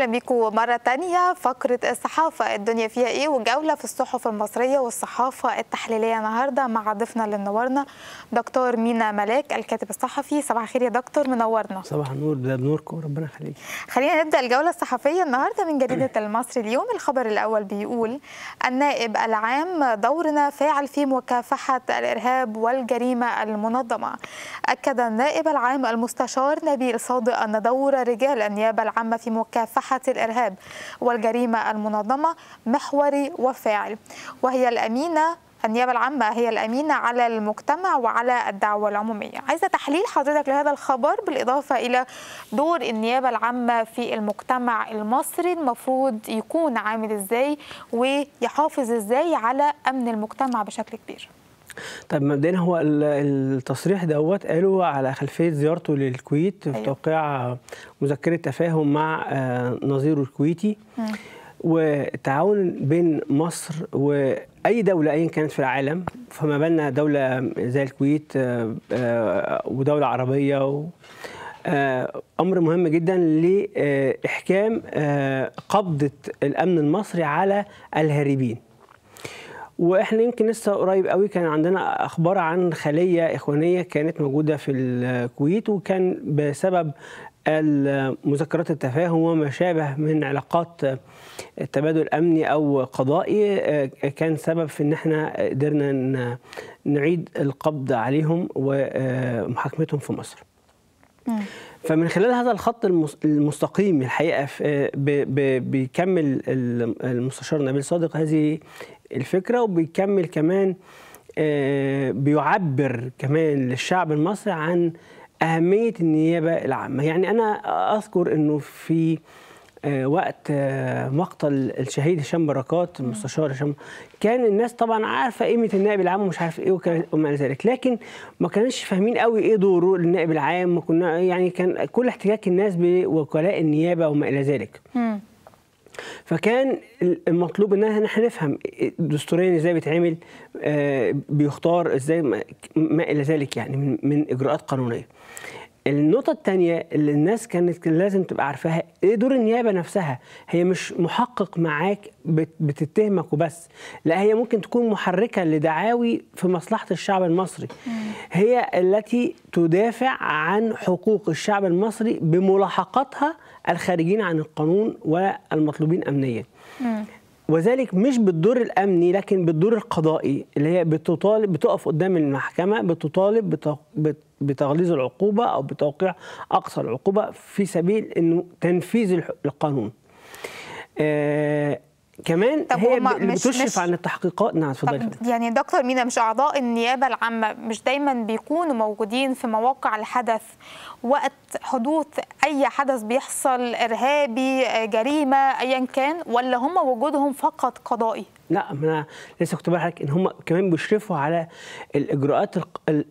اهلا بيكم مره ثانيه فقره الصحافه الدنيا فيها ايه وجوله في الصحف المصريه والصحافه التحليليه النهارده مع ضيفنا اللي منورنا دكتور مينا ملاك الكاتب الصحفي صباح الخير يا دكتور منورنا صباح النور ده نوركم ربنا يخليك خلينا نبدا الجوله الصحفيه النهارده من جريده المصري اليوم الخبر الاول بيقول النائب العام دورنا فاعل في مكافحه الارهاب والجريمه المنظمه اكد النائب العام المستشار نبيل صادق ان دور رجال النيابه العامه في مكافحه مكافحة الإرهاب والجريمة المنظمة محوري وفاعل وهي الأمينة النيابة العامة هي الأمينة على المجتمع وعلى الدعوة العمومية عايزة تحليل حضرتك لهذا الخبر بالإضافة إلى دور النيابة العامة في المجتمع المصري المفروض يكون عامل إزاي ويحافظ إزاي على أمن المجتمع بشكل كبير طيب مبدئيا هو التصريح دوت قالوا على خلفيه زيارته للكويت في أيوه. توقيع مذكره تفاهم مع آه، نظيره الكويتي والتعاون بين مصر واي دوله ايا كانت في العالم فما بالنا دوله زي الكويت آه، آه، ودوله عربيه و امر مهم جدا لاحكام قبضه الامن المصري على الهاربين واحنا يمكن لسه قريب قوي كان عندنا اخبار عن خليه اخوانيه كانت موجوده في الكويت وكان بسبب المذكرات التفاهم وما شابه من علاقات تبادل امني او قضائي كان سبب في ان احنا قدرنا نعيد القبض عليهم ومحاكمتهم في مصر. فمن خلال هذا الخط المستقيم الحقيقه بيكمل المستشار نبيل صادق هذه الفكره وبيكمل كمان آه، بيعبر كمان للشعب المصري عن اهميه النيابه العامه يعني انا اذكر انه في آه، وقت آه، مقتل الشهيد هشام بركات المستشار هشام كان الناس طبعا عارفه قيمه النائب العام ومش عارف ايه وما الى ذلك لكن ما كانش فاهمين قوي ايه دوره النائب العام وكنا يعني كان كل احتكاك الناس بوكلاء النيابه وما الى ذلك فكان المطلوب ان احنا نفهم دستوريا ازاي بيتعمل آه، بيختار ازاي ما الى ذلك يعني من, اجراءات قانونيه النقطة الثانية اللي الناس كانت لازم تبقى عارفاها ايه دور النيابة نفسها هي مش محقق معاك بتتهمك وبس لا هي ممكن تكون محركة لدعاوي في مصلحة الشعب المصري هي التي تدافع عن حقوق الشعب المصري بملاحقتها الخارجين عن القانون والمطلوبين امنيا م. وذلك مش بالدور الامني لكن بالدور القضائي اللي هي بتطالب بتقف قدام المحكمه بتطالب بتغليظ العقوبه او بتوقيع اقصى العقوبه في سبيل انه تنفيذ القانون آه كمان طب هي بتشرف عن التحقيقات نعم اتفضلي يعني دكتور مينا مش اعضاء النيابه العامه مش دايما بيكونوا موجودين في مواقع الحدث وقت حدوث اي حدث بيحصل ارهابي جريمه ايا كان ولا هم وجودهم فقط قضائي لا انا لسه كنت بقول ان هم كمان بيشرفوا على الاجراءات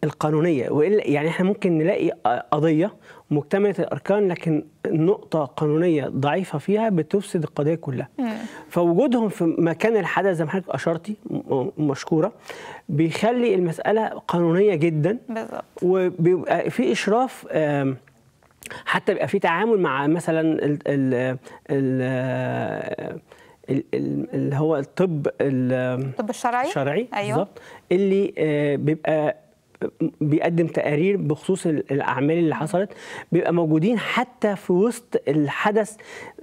القانونيه والا يعني احنا ممكن نلاقي قضيه مكتمله الاركان لكن نقطه قانونيه ضعيفه فيها بتفسد القضيه كلها مم. فوجودهم في مكان الحدث زي ما حضرتك اشرتي مشكوره بيخلي المساله قانونيه جدا بالظبط وبيبقى في اشراف حتى بيبقى في تعامل مع مثلا ال ال ال آه، اللي هو الطب الطب الشرعي الشرعي أيوة. بالظبط اللي آه، بيبقى بيقدم تقارير بخصوص الاعمال اللي حصلت بيبقى موجودين حتى في وسط الحدث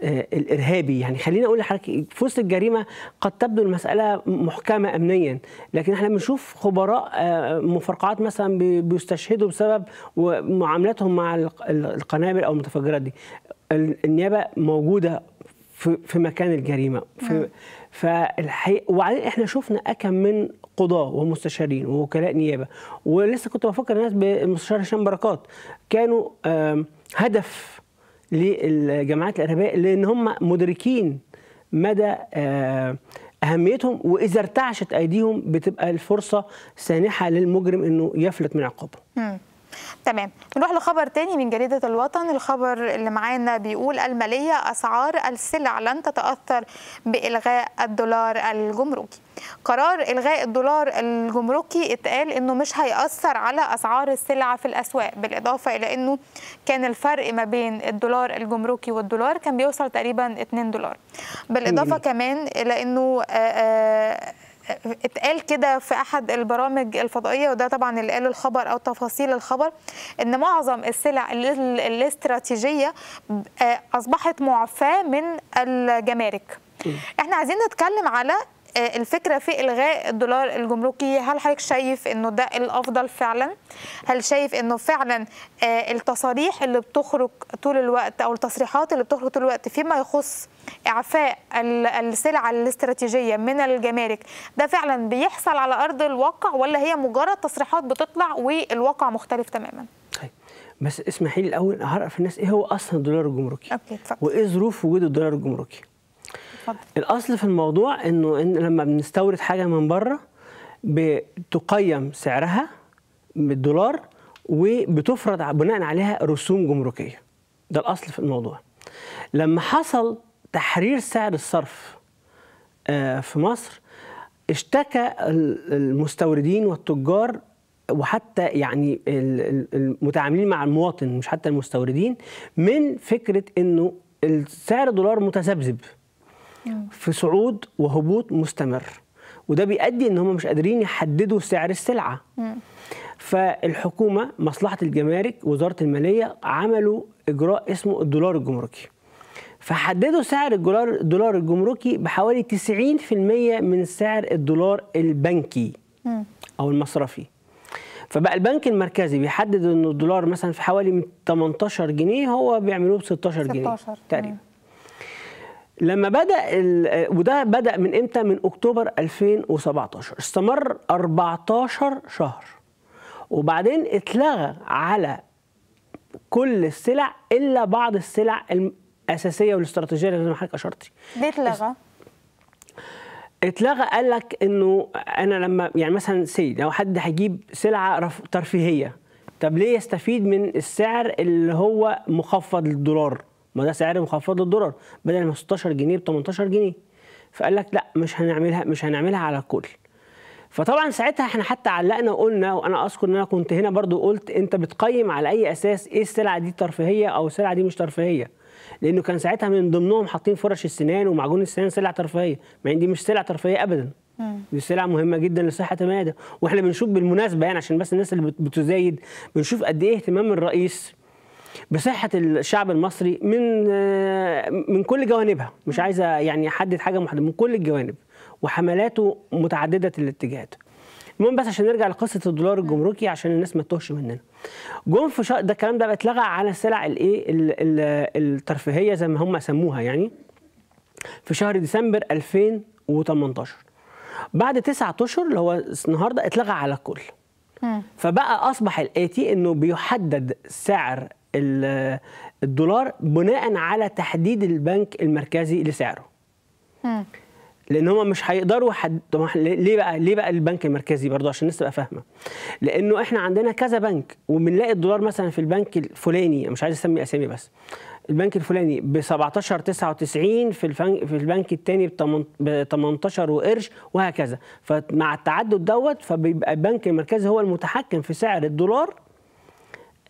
آه، الارهابي يعني خليني اقول لحضرتك في وسط الجريمه قد تبدو المساله محكمه امنيا لكن احنا بنشوف خبراء آه، مفرقعات مثلا بيستشهدوا بسبب معاملاتهم مع القنابل او المتفجرات دي النيابه موجوده في في مكان الجريمه في نعم. فالحقيقه وبعدين احنا شفنا اكم من قضاة ومستشارين ووكلاء نيابة ولسه كنت بفكر الناس بالمستشار هشام بركات كانوا هدف للجماعات الإرهابية لأن هم مدركين مدى أهميتهم وإذا ارتعشت أيديهم بتبقى الفرصة سانحة للمجرم أنه يفلت من عقابه تمام نروح لخبر تاني من جريدة الوطن الخبر اللي معانا بيقول المالية أسعار السلع لن تتأثر بإلغاء الدولار الجمركي قرار إلغاء الدولار الجمركي اتقال أنه مش هيأثر على أسعار السلع في الأسواق بالإضافة إلى أنه كان الفرق ما بين الدولار الجمركي والدولار كان بيوصل تقريبا 2 دولار بالإضافة كمان إلى أنه آآ آآ اتقال كده في احد البرامج الفضائيه وده طبعا اللي قاله الخبر او تفاصيل الخبر ان معظم السلع الاستراتيجيه آه، اصبحت معفاه من الجمارك احنا عايزين نتكلم على آه، الفكره في الغاء الدولار الجمركي هل حضرتك شايف انه ده الافضل فعلا هل شايف انه فعلا آه، التصاريح اللي بتخرج طول الوقت او التصريحات اللي بتخرج طول الوقت فيما يخص اعفاء السلع الاستراتيجيه من الجمارك ده فعلا بيحصل على ارض الواقع ولا هي مجرد تصريحات بتطلع والواقع مختلف تماما طيب بس اسمحي لي الاول اعرف الناس ايه هو اصلا الدولار الجمركي اوكي اتفضل وايه ظروف وجود الدولار الجمركي فضل. الاصل في الموضوع انه إن لما بنستورد حاجه من بره بتقيم سعرها بالدولار وبتفرض بناء عليها رسوم جمركيه ده الاصل في الموضوع لما حصل تحرير سعر الصرف آه، في مصر اشتكى المستوردين والتجار وحتى يعني المتعاملين مع المواطن مش حتى المستوردين من فكره انه سعر الدولار متذبذب في صعود وهبوط مستمر وده بيؤدي ان هم مش قادرين يحددوا سعر السلعه فالحكومه مصلحه الجمارك وزاره الماليه عملوا اجراء اسمه الدولار الجمركي فحددوا سعر الدولار الدولار الجمركي بحوالي 90% من سعر الدولار البنكي او المصرفي فبقى البنك المركزي بيحدد ان الدولار مثلا في حوالي 18 جنيه هو بيعملوه ب 16 جنيه 16 تقريبا لما بدا وده بدا من امتى من اكتوبر 2017 استمر 14 شهر وبعدين اتلغى على كل السلع الا بعض السلع الاساسيه والاستراتيجيه اللي زي ما حضرتك اشرتي ليه اتلغى اتلغى قال لك انه انا لما يعني مثلا سي لو حد هيجيب سلعه ترفيهيه طب ليه يستفيد من السعر اللي هو مخفض للدولار ما ده سعر مخفض للدولار بدل من 16 جنيه ب 18 جنيه فقال لك لا مش هنعملها مش هنعملها على الكل فطبعا ساعتها احنا حتى علقنا وقلنا وانا اذكر ان انا كنت هنا برضو قلت انت بتقيم على اي اساس ايه السلعه دي ترفيهيه او السلعه دي مش ترفيهيه لانه كان ساعتها من ضمنهم حاطين فرش السنان ومعجون السنان سلع ترفيهيه مع ان دي مش سلع ترفيهيه ابدا دي سلعة مهمه جدا لصحه المعده واحنا بنشوف بالمناسبه يعني عشان بس الناس اللي بتزايد بنشوف قد ايه اهتمام الرئيس بصحه الشعب المصري من آه، من كل جوانبها مش عايزه يعني احدد حاجه محدده من كل الجوانب وحملاته متعدده الاتجاهات المهم بس عشان نرجع لقصه الدولار الجمركي عشان الناس ما تتوهش مننا جم في ده الكلام ده اتلغى على السلع الايه الترفيهيه زي ما هم سموها يعني في شهر ديسمبر 2018 بعد تسعة اشهر اللي هو النهارده اتلغى على الكل فبقى اصبح الاتي انه بيحدد سعر الدولار بناء على تحديد البنك المركزي لسعره لان هم مش هيقدروا حد ليه بقى ليه بقى البنك المركزي برضه عشان الناس تبقى فاهمه لانه احنا عندنا كذا بنك وبنلاقي الدولار مثلا في البنك الفلاني مش عايز اسمي اسامي بس البنك الفلاني ب 17 99 في البنك في البنك الثاني ب 18 وقرش وهكذا فمع التعدد دوت فبيبقى البنك المركزي هو المتحكم في سعر الدولار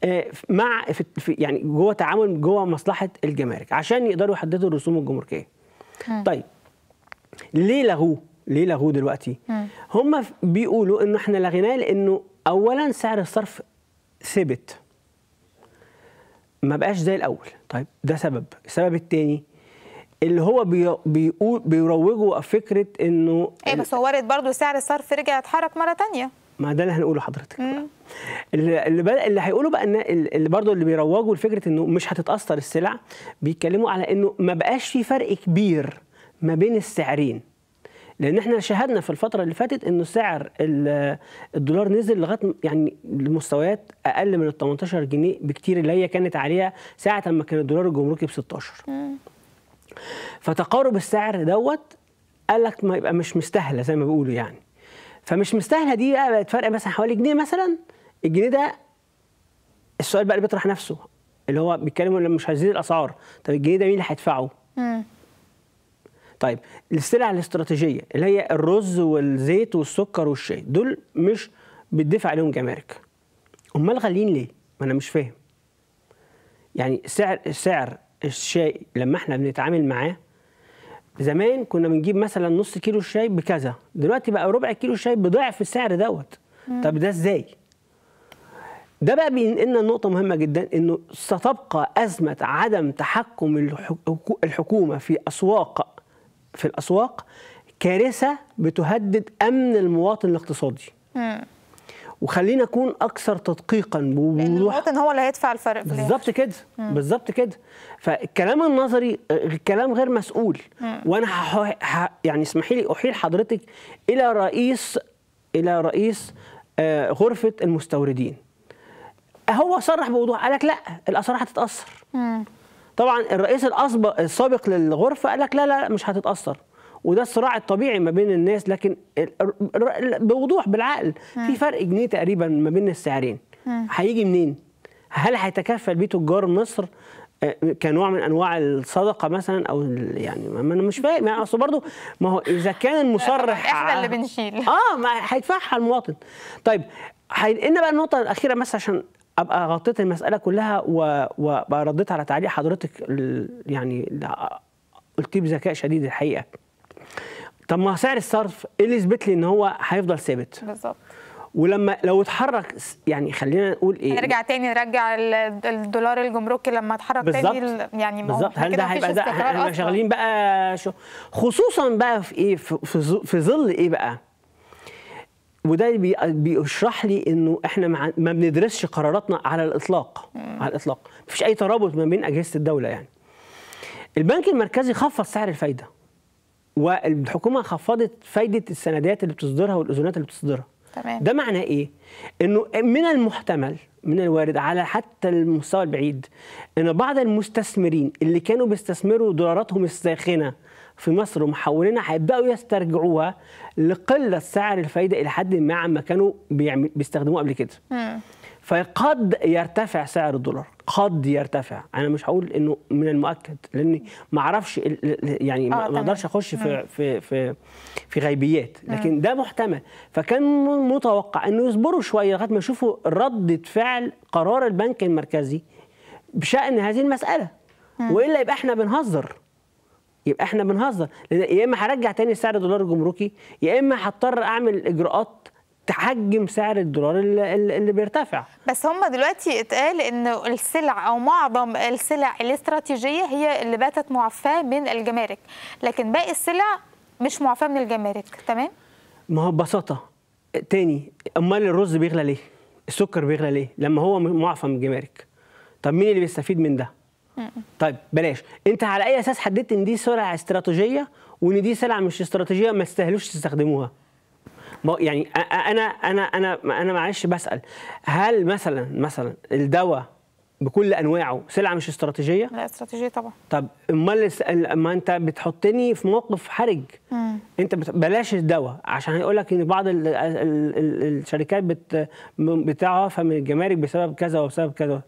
آه، مع في يعني جوه تعامل جوه مصلحه الجمارك عشان يقدروا يحددوا الرسوم الجمركيه. طيب ليه لغوه؟ ليه لغوه دلوقتي؟ هم بيقولوا انه احنا لغيناه لانه اولا سعر الصرف ثبت. ما بقاش زي الاول، طيب ده سبب، السبب الثاني اللي هو بيقول بيروجوا فكره انه ايه بس هو برضه سعر الصرف رجع اتحرك مره ثانيه ما ده اللي هنقوله لحضرتك اللي بدا اللي هيقوله بقى ان اللي برضه اللي بيروجوا لفكره انه مش هتتاثر السلع بيتكلموا على انه ما بقاش في فرق كبير ما بين السعرين لان احنا شاهدنا في الفتره اللي فاتت انه سعر الدولار نزل لغايه يعني لمستويات اقل من ال 18 جنيه بكتير اللي هي كانت عليها ساعه ما كان الدولار الجمركي ب 16 فتقارب السعر دوت قال لك ما يبقى مش مستاهله زي ما بيقولوا يعني فمش مستاهله دي بقى بقت فرق مثلا حوالي جنيه مثلا الجنيه ده السؤال بقى اللي بيطرح نفسه اللي هو بيتكلموا لما مش هيزيد الاسعار طب الجنيه ده مين اللي هيدفعه؟ طيب السلع الاستراتيجيه اللي هي الرز والزيت والسكر والشاي دول مش بتدفع عليهم جمارك امال غاليين ليه؟ ما انا مش فاهم يعني سعر سعر الشاي لما احنا بنتعامل معاه زمان كنا بنجيب مثلا نص كيلو الشاي بكذا دلوقتي بقى ربع كيلو الشاي بضعف السعر دوت طب ده ازاي ده بقى بينقلنا لنقطة مهمة جدا انه ستبقى أزمة عدم تحكم الحكومة في أسواق في الأسواق كارثة بتهدد أمن المواطن الاقتصادي. وخلينا اكون اكثر تدقيقا ووضوح المواطن هو اللي هيدفع الفرق بالظبط كده بالظبط كده فالكلام النظري آه، كلام غير مسؤول مم. وانا ح... يعني اسمحي لي احيل حضرتك الى رئيس الى رئيس آه غرفه المستوردين هو صرح بوضوح قال لك لا الاسعار هتتاثر طبعا الرئيس الأسبق السابق للغرفه قال لك لا لا مش هتتاثر وده الصراع الطبيعي ما بين الناس لكن بوضوح بالعقل في فرق جنيه تقريبا ما بين السعرين هيجي منين؟ هل هيتكفل بيه تجار مصر آه، كنوع من انواع الصدقه مثلا او يعني ما انا مش فاهم يعني اصل برضه ما هو اذا كان المصرح احنا اللي آه. بنشيل اه ما هيدفعها المواطن طيب هينقلنا بقى النقطه الاخيره بس عشان ابقى غطيت المساله كلها ورديت على تعليق حضرتك يعني قلتيه بذكاء شديد الحقيقه طب ما سعر الصرف ايه اللي يثبت لي ان هو هيفضل ثابت بالظبط ولما لو اتحرك يعني خلينا نقول ايه نرجع تاني نرجع الدولار الجمركي لما اتحرك بالزبط. تاني يعني بالظبط هل ده هيبقى ده احنا شغالين بقى شو خصوصا بقى في ايه في, في ظل ايه بقى وده بيشرح لي انه احنا ما بندرسش قراراتنا على الاطلاق مم. على الاطلاق مفيش اي ترابط ما بين اجهزه الدوله يعني البنك المركزي خفض سعر الفايده والحكومه خفضت فايده السندات اللي بتصدرها والاذونات اللي بتصدرها تمام ده معناه ايه انه من المحتمل من الوارد على حتى المستوى البعيد ان بعض المستثمرين اللي كانوا بيستثمروا دولاراتهم الساخنه في مصر ومحولينها هيبداوا يسترجعوها لقله سعر الفايده الى حد ما عما كانوا بيستخدموه قبل كده فقد يرتفع سعر الدولار قد يرتفع انا مش هقول انه من المؤكد لاني ما اعرفش يعني آه ما اقدرش اخش في في في في غيبيات لكن ده محتمل فكان متوقع انه يصبروا شويه لغايه ما يشوفوا رده فعل قرار البنك المركزي بشان هذه المساله والا يبقى احنا بنهزر يبقى احنا بنهزر يا اما هرجع تاني سعر الدولار الجمركي يا اما هضطر اعمل اجراءات تحجم سعر الدولار اللي بيرتفع بس هم دلوقتي اتقال ان السلع او معظم السلع الاستراتيجيه هي اللي باتت معفاه من الجمارك لكن باقي السلع مش معفاه من الجمارك تمام ما هو ببساطه تاني امال الرز بيغلى ليه السكر بيغلى ليه لما هو معفى من الجمارك طب مين اللي بيستفيد من ده طيب بلاش انت على اي اساس حددت ان دي سلع استراتيجيه وان دي سلع مش استراتيجيه ما تستاهلوش تستخدموها يعني انا انا انا انا معلش بسال هل مثلا مثلا الدواء بكل انواعه سلعه مش استراتيجيه؟ لا استراتيجيه طبعا طب امال ما انت بتحطني في موقف حرج مم. انت بلاش الدواء عشان هيقول لك ان بعض الـ الـ الـ الشركات بت بتعرف من الجمارك بسبب كذا وبسبب كذا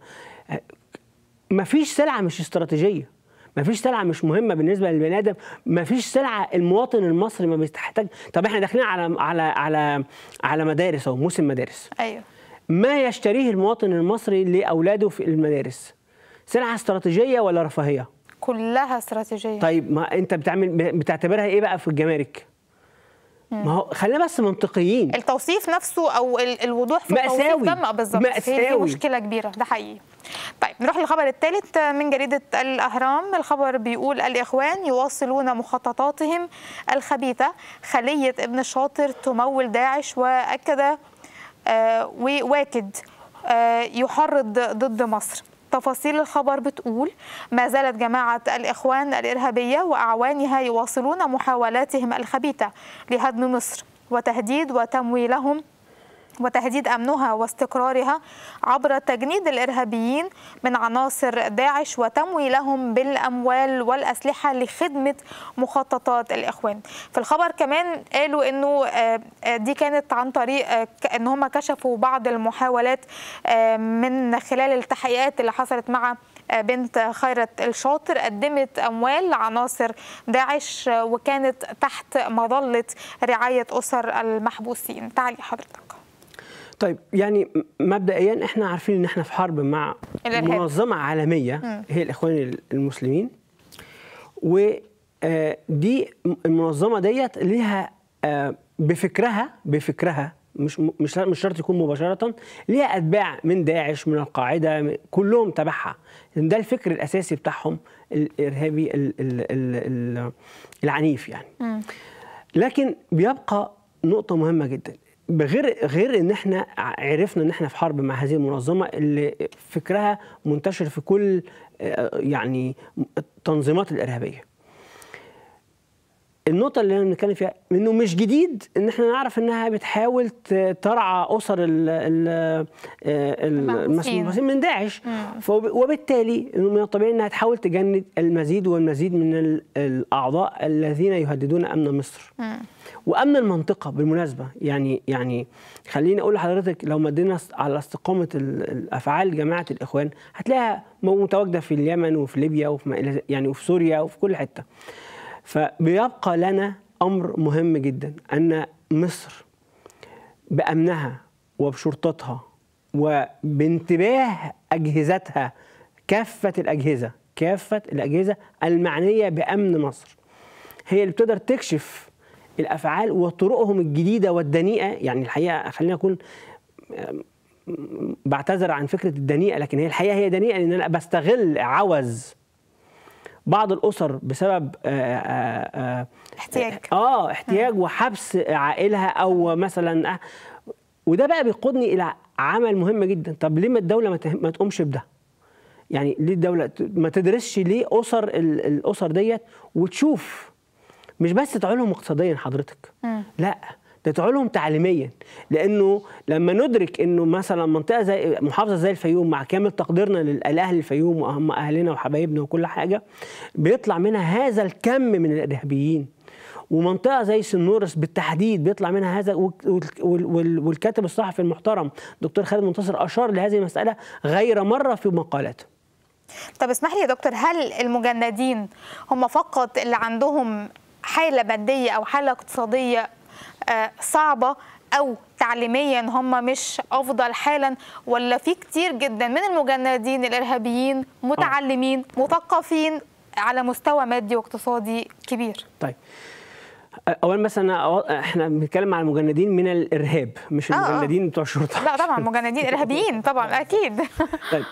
مفيش سلعه مش استراتيجيه مفيش سلعه مش مهمه بالنسبه للبني ادم مفيش سلعه المواطن المصري ما بيستحتاج طب احنا داخلين على على على على مدارس اهو موسم مدارس ايوه ما يشتريه المواطن المصري لاولاده في المدارس سلعه استراتيجيه ولا رفاهيه كلها استراتيجيه طيب ما انت بتعمل بتعتبرها ايه بقى في الجمارك ما هو خلينا بس منطقيين التوصيف نفسه او الوضوح في مأساوي التوصيف بالظبط مأساوي دي مشكله كبيره ده حقيقي طيب نروح للخبر الثالث من جريدة الأهرام الخبر بيقول الإخوان يواصلون مخططاتهم الخبيثة خلية ابن الشاطر تمول داعش وأكد آه وواكد آه يحرض ضد مصر تفاصيل الخبر بتقول ما زالت جماعة الإخوان الإرهابية وأعوانها يواصلون محاولاتهم الخبيثة لهدم مصر وتهديد وتمويلهم وتهديد أمنها واستقرارها عبر تجنيد الإرهابيين من عناصر داعش وتمويلهم بالأموال والأسلحة لخدمة مخططات الإخوان في الخبر كمان قالوا أنه آه، آه، دي كانت عن طريق آه، أن هم كشفوا بعض المحاولات من خلال التحقيقات اللي حصلت مع بنت خيرت الشاطر قدمت أموال لعناصر داعش وكانت تحت مظلة رعاية أسر المحبوسين تعالي حضرتك طيب يعني مبدئيا احنا عارفين ان احنا في حرب مع منظمه عالميه هي الاخوان المسلمين ودي آه، المنظمه ديت ليها آه، بفكرها بفكرها مش مش مش شرط يكون مباشره ليها اتباع من داعش من القاعده كلهم تبعها ده الفكر الاساسي بتاعهم الارهابي العنيف يعني لكن بيبقى نقطه مهمه جدا غير غير ان احنا عرفنا ان احنا في حرب مع هذه المنظمه اللي فكرها منتشر في كل آه، يعني التنظيمات الارهابيه النقطة اللي احنا بنتكلم فيها انه مش جديد ان احنا نعرف انها بتحاول ترعى اسر المسلمين من داعش وبالتالي انه من الطبيعي انها تحاول تجند المزيد والمزيد من الاعضاء الذين يهددون امن مصر وامن المنطقة بالمناسبة يعني يعني خليني اقول لحضرتك لو مدينا على استقامة الافعال جماعة الاخوان هتلاقيها متواجدة في اليمن وفي ليبيا وفي يعني وفي سوريا وفي كل حتة فبيبقى لنا امر مهم جدا ان مصر بامنها وبشرطتها وبانتباه اجهزتها كافه الاجهزه كافه الاجهزه المعنيه بامن مصر هي اللي بتقدر تكشف الافعال وطرقهم الجديده والدنيئه يعني الحقيقه خلينا اكون بعتذر عن فكره الدنيئه لكن هي الحقيقه هي دنيئه لان انا بستغل عوز بعض الاسر بسبب آه، آه، آه، احتياج اه احتياج وحبس عائلها او مثلا وده بقى بيقودني الى عمل مهم جدا طب ليه ما الدوله ما تقومش بده يعني ليه الدوله ما تدرسش ليه اسر الاسر ديت وتشوف مش بس تعولهم اقتصاديا حضرتك م. لا تدعو لهم تعليميا لانه لما ندرك انه مثلا منطقه زي محافظه زي الفيوم مع كامل تقديرنا للاهل الفيوم وهم اهلنا وحبايبنا وكل حاجه بيطلع منها هذا الكم من الارهابيين ومنطقه زي سنورس بالتحديد بيطلع منها هذا والكاتب الصحفي المحترم دكتور خالد منتصر اشار لهذه المساله غير مره في مقالاته طب اسمح لي يا دكتور هل المجندين هم فقط اللي عندهم حاله ماديه او حاله اقتصاديه صعبه او تعليميا هم مش افضل حالا ولا في كتير جدا من المجندين الارهابيين متعلمين مثقفين على مستوى مادي واقتصادي كبير طيب اولا مثلا احنا بنتكلم عن المجندين من الارهاب مش آه، آه. المجندين آه. بتوع الشرطه لا طبعا مجندين ارهابيين طبعا اكيد طيب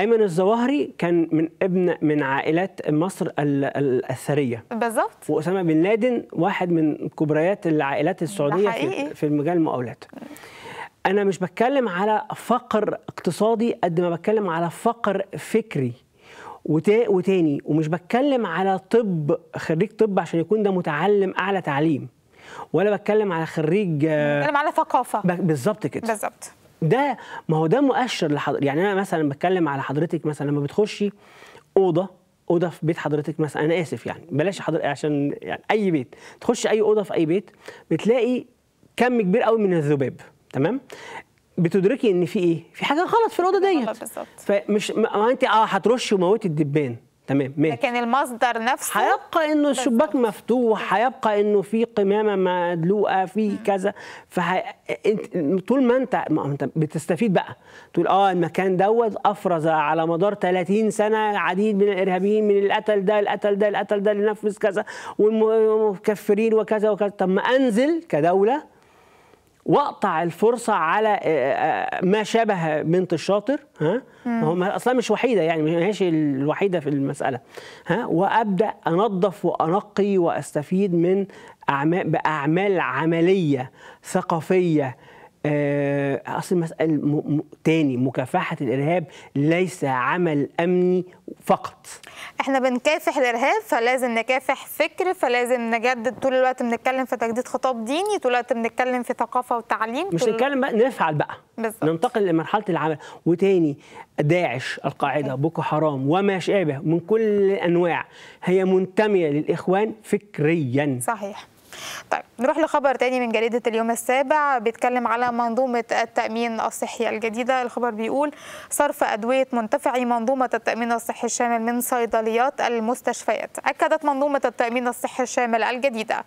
ايمن الظواهري كان من ابن من عائلات مصر الاثريه بالظبط واسامه بن لادن واحد من كبريات العائلات السعوديه في, في مجال المقاولات انا مش بتكلم على فقر اقتصادي قد ما بتكلم على فقر فكري وتاني ومش بتكلم على طب خريج طب عشان يكون ده متعلم اعلى تعليم ولا بتكلم على خريج آه، بتكلم على ثقافه بالظبط كده بالظبط ده ما هو ده مؤشر لحضرتك يعني انا مثلا بتكلم على حضرتك مثلا لما بتخشي اوضه اوضه في بيت حضرتك مثلا انا اسف يعني بلاش حضرتك عشان يعني اي بيت تخش اي اوضه في اي بيت بتلاقي كم كبير قوي من الذباب تمام بتدركي ان في ايه في حاجه غلط في الاوضه ديت بالظبط فمش ما انت اه هترشي وموتي الدبان تمام ماشي لكن المصدر نفسه هيبقى انه الشباك مفتوح هيبقى انه في قمامه مدلوقه في كذا ف طول ما انت ما انت بتستفيد بقى تقول اه المكان دوت افرز على مدار 30 سنه عديد من الارهابيين من القتل ده القتل ده القتل ده اللي نفذ كذا والمكفرين وكذا وكذا طب ما انزل كدوله واقطع الفرصه على آه، آه، آه، ما شابه بنت الشاطر ها هو اصلا مش وحيده يعني مش هيش الوحيده في المساله ها وابدا انظف وانقي واستفيد من اعمال باعمال عمليه ثقافيه آه، اصل مسألة م... تاني مكافحة الارهاب ليس عمل امني فقط احنا بنكافح الارهاب فلازم نكافح فكر فلازم نجدد طول الوقت بنتكلم في تجديد خطاب ديني طول الوقت بنتكلم في ثقافة وتعليم مش نتكلم بقى نفعل بقى بالزبط. ننتقل لمرحلة العمل وتاني داعش القاعدة أيوة. بوكو حرام وما شابه من كل الانواع هي منتمية للاخوان فكريا صحيح طيب نروح لخبر تاني من جريدة اليوم السابع بيتكلم على منظومة التأمين الصحي الجديدة الخبر بيقول صرف أدوية منتفعي منظومة التأمين الصحي الشامل من صيدليات المستشفيات أكدت منظومة التأمين الصحي الشامل الجديدة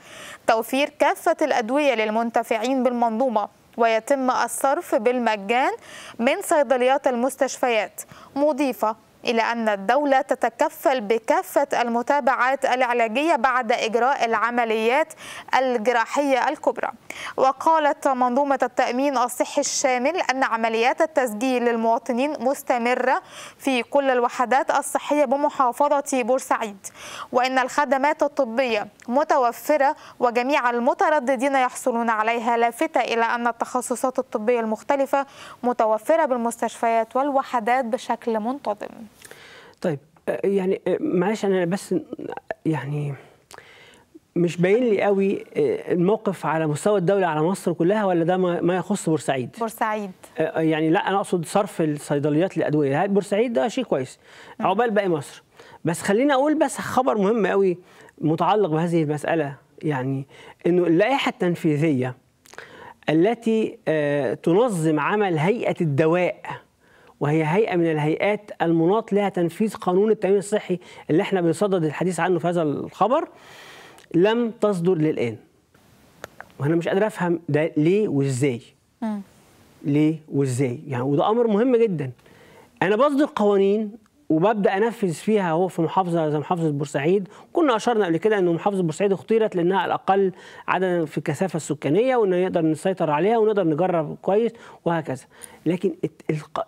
توفير كافة الأدوية للمنتفعين بالمنظومة ويتم الصرف بالمجان من صيدليات المستشفيات مضيفة إلى أن الدولة تتكفل بكافة المتابعات العلاجية بعد إجراء العمليات الجراحية الكبرى وقالت منظومة التأمين الصحي الشامل أن عمليات التسجيل للمواطنين مستمرة في كل الوحدات الصحية بمحافظة بورسعيد وأن الخدمات الطبية متوفرة وجميع المترددين يحصلون عليها لافتة إلى أن التخصصات الطبية المختلفة متوفرة بالمستشفيات والوحدات بشكل منتظم طيب آه، يعني آه، معلش انا بس يعني مش باين لي قوي آه، الموقف على مستوى الدوله على مصر كلها ولا ده ما يخص بورسعيد بورسعيد يعني لا انا اقصد صرف الصيدليات للادويه بورسعيد ده شيء كويس عقبال باقي مصر بس خليني اقول بس خبر مهم قوي متعلق بهذه المساله يعني انه اللائحه التنفيذيه التي تنظم عمل هيئه الدواء وهي هيئه من الهيئات المناط لها تنفيذ قانون التامين الصحي اللي احنا بنصدد الحديث عنه في هذا الخبر لم تصدر للان وانا مش قادر افهم ده ليه وازاي ليه وازاي يعني وده امر مهم جدا انا بصدر قوانين وببدا انفذ فيها هو في محافظه زي محافظه بورسعيد كنا اشرنا قبل كده ان محافظه بورسعيد اختيرت لانها الاقل عددا في الكثافه السكانيه وان نقدر نسيطر عليها ونقدر نجرب كويس وهكذا لكن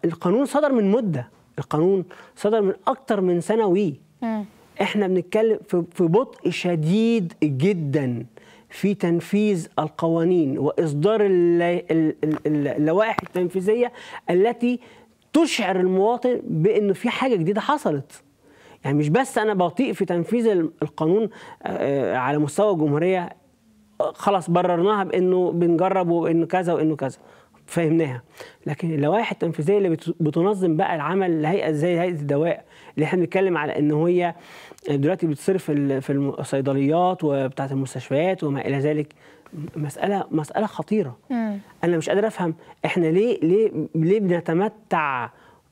القانون صدر من مده القانون صدر من اكتر من سنه وي احنا بنتكلم في بطء شديد جدا في تنفيذ القوانين واصدار اللوائح التنفيذيه التي تشعر المواطن بانه في حاجه جديده حصلت يعني مش بس انا بطيء في تنفيذ القانون آه، آه، على مستوى الجمهوريه آه، خلاص بررناها بانه بنجرب وانه كذا وانه كذا فهمناها لكن اللوائح التنفيذيه اللي بتنظم بقى العمل لهيئه زي هيئه الدواء اللي احنا بنتكلم على ان هي دلوقتي بتصرف في الصيدليات وبتاعه المستشفيات وما الى ذلك مساله مساله خطيره مم. انا مش قادر افهم احنا ليه ليه ليه بنتمتع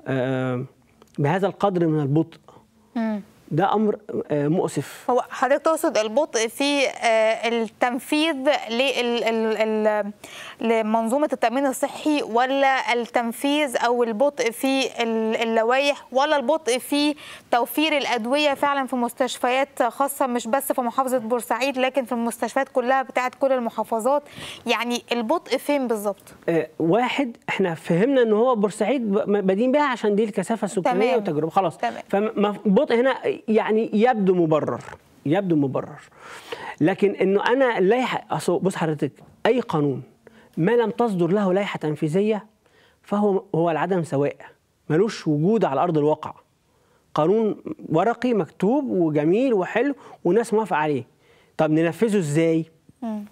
آه، بهذا القدر من البطء مم. ده امر آه، مؤسف هو حضرتك تقصد البطء في آه، التنفيذ لمنظومه التامين الصحي ولا التنفيذ او البطء في اللوائح ولا البطء في توفير الادويه فعلا في مستشفيات خاصه مش بس في محافظه بورسعيد لكن في المستشفيات كلها بتاعه كل المحافظات يعني البطء فين بالظبط آه، واحد احنا فهمنا ان هو بورسعيد بادين بيها عشان دي الكثافه السكانيه وتجربه خلاص تمام فبطء هنا يعني يبدو مبرر يبدو مبرر لكن انه انا اللائحه بص حضرتك اي قانون ما لم تصدر له لائحه تنفيذيه فهو هو العدم سواء ملوش وجود على ارض الواقع قانون ورقي مكتوب وجميل وحلو وناس موافقه عليه طب ننفذه ازاي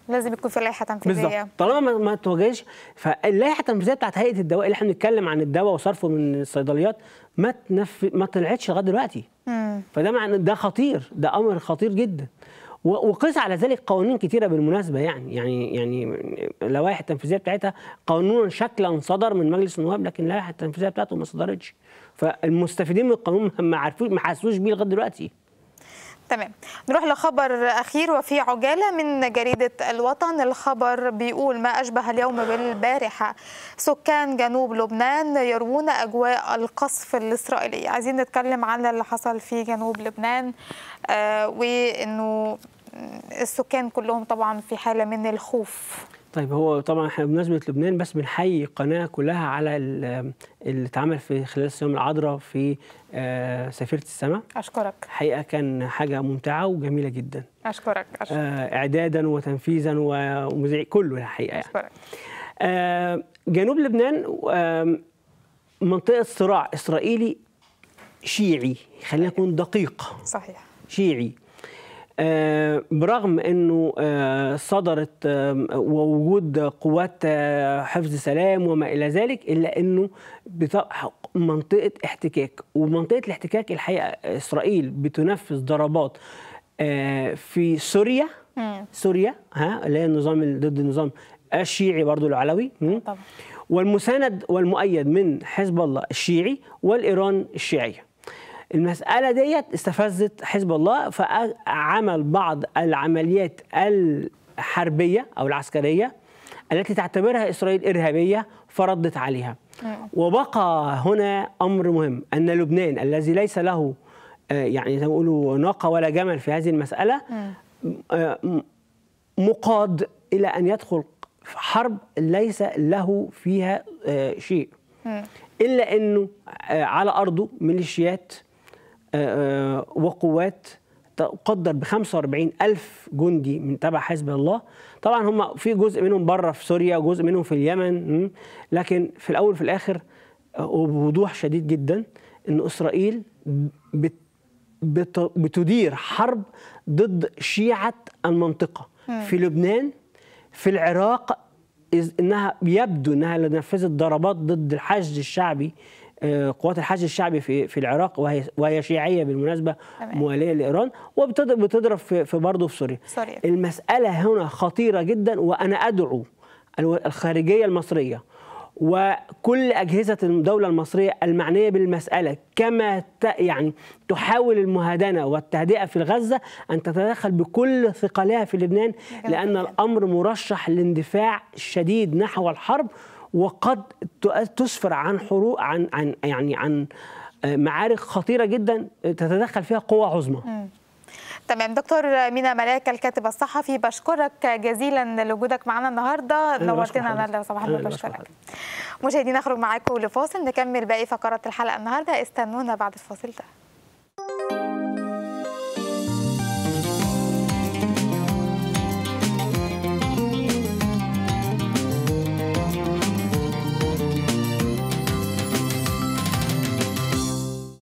لازم يكون في لائحه تنفيذيه بالظبط طالما ما تواجهش فاللائحه التنفيذيه بتاعت هيئه الدواء اللي احنا بنتكلم عن الدواء وصرفه من الصيدليات ما تنف... ما طلعتش لغايه دلوقتي فده معنى ده خطير ده امر خطير جدا وقيس على ذلك قوانين كثيره بالمناسبه يعني يعني يعني اللوائح التنفيذيه بتاعتها قانون شكلا صدر من مجلس النواب لكن اللائحه التنفيذيه بتاعته ما صدرتش فالمستفيدين من القانون ما عارفين ما حسوش بيه لغايه دلوقتي تمام نروح لخبر اخير وفي عجاله من جريده الوطن الخبر بيقول ما اشبه اليوم بالبارحه سكان جنوب لبنان يروون اجواء القصف الاسرائيلي عايزين نتكلم عن اللي حصل في جنوب لبنان آه وانه آه، السكان كلهم طبعا في حاله من الخوف طيب هو طبعا احنا بمناسبه لبنان بس بنحيي قناه كلها على اللي اتعمل في خلال الصيام العذراء في آه، سفيره السماء اشكرك حقيقه كان حاجه ممتعه وجميله جدا اشكرك, أشكرك. آه، اعدادا وتنفيذا ومذيع كله الحقيقه يعني, يعني. اشكرك جنوب لبنان منطقه صراع اسرائيلي شيعي خلينا نكون دقيق صحيح شيعي آه، برغم انه آه، صدرت آه، ووجود قوات حفظ سلام وما الى ذلك الا انه منطقه احتكاك ومنطقه الاحتكاك الحقيقه اسرائيل بتنفذ ضربات في سوريا سوريا ها اللي هي النظام ضد النظام الشيعي برضه العلوي طبعا والمساند والمؤيد من حزب الله الشيعي والايران الشيعيه المسألة ديت استفزت حزب الله فعمل بعض العمليات الحربية أو العسكرية التي تعتبرها إسرائيل إرهابية فردت عليها آه. وبقى هنا أمر مهم أن لبنان الذي ليس له آه، يعني زي ما بيقولوا ناقة ولا جمل في هذه المسألة آه. مقاد إلى أن يدخل حرب ليس له فيها شيء إلا أنه على أرضه ميليشيات وقوات تقدر ب 45 ألف جندي من تبع حزب الله طبعا هم في جزء منهم بره في سوريا وجزء منهم في اليمن لكن في الأول وفي الآخر آه، وبوضوح شديد جدا أن إسرائيل بتدير حرب ضد شيعة المنطقة م. في لبنان في العراق إنها يبدو أنها نفذت ضربات ضد الحشد الشعبي آه، قوات الحشد الشعبي في في العراق وهي وهي شيعيه بالمناسبه مواليه لايران وبتضرب في برضه في سوريا. سوريا المساله هنا خطيره جدا وانا ادعو الخارجيه المصريه وكل اجهزه الدوله المصريه المعنيه بالمساله كما يعني تحاول المهادنه والتهدئه في غزه ان تتدخل بكل ثقلها في لبنان لان الامر مرشح لاندفاع شديد نحو الحرب وقد تسفر عن حروب عن عن يعني عن آه، معارك خطيره جدا تتدخل فيها قوى عظمى. تمام دكتور مينا ملاك الكاتب الصحفي بشكرك جزيلا لوجودك معنا النهارده نورتنا لو سمحت بشكرك. مشاهدينا نخرج معاكم لفاصل نكمل باقي فقرات الحلقه النهارده استنونا بعد الفاصل ده.